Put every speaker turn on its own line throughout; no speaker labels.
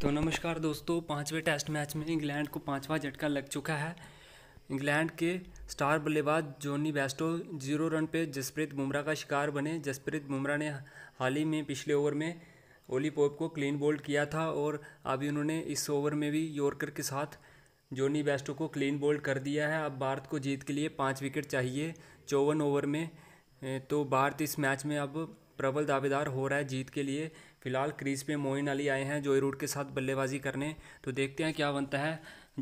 तो
नमस्कार दोस्तों पांचवें टेस्ट मैच में इंग्लैंड को पांचवा झटका लग चुका है इंग्लैंड
के स्टार बल्लेबाज जॉनी बेस्टो जीरो रन पे जसप्रीत बुमराह का शिकार बने जसप्रीत बुमराह ने हाल ही में पिछले ओवर में ओली पोप को क्लीन बोल्ड किया था और अभी उन्होंने इस ओवर में भी यॉर्कर के साथ जॉनी बेस्टो को क्लीन बोल्ड कर दिया है अब भारत को जीत के लिए पाँच विकेट चाहिए चौवन ओवर में तो भारत इस मैच में अब प्रबल दावेदार हो रहा है जीत के लिए फिलहाल क्रीज पे मोइन अली आए हैं जोई रूट के साथ बल्लेबाजी करने तो देखते हैं क्या बनता है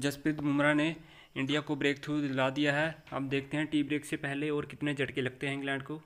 जसप्रीत बुमराह ने इंडिया को ब्रेक थ्रू दिला
दिया है अब देखते हैं टी ब्रेक से पहले और कितने झटके लगते हैं इंग्लैंड को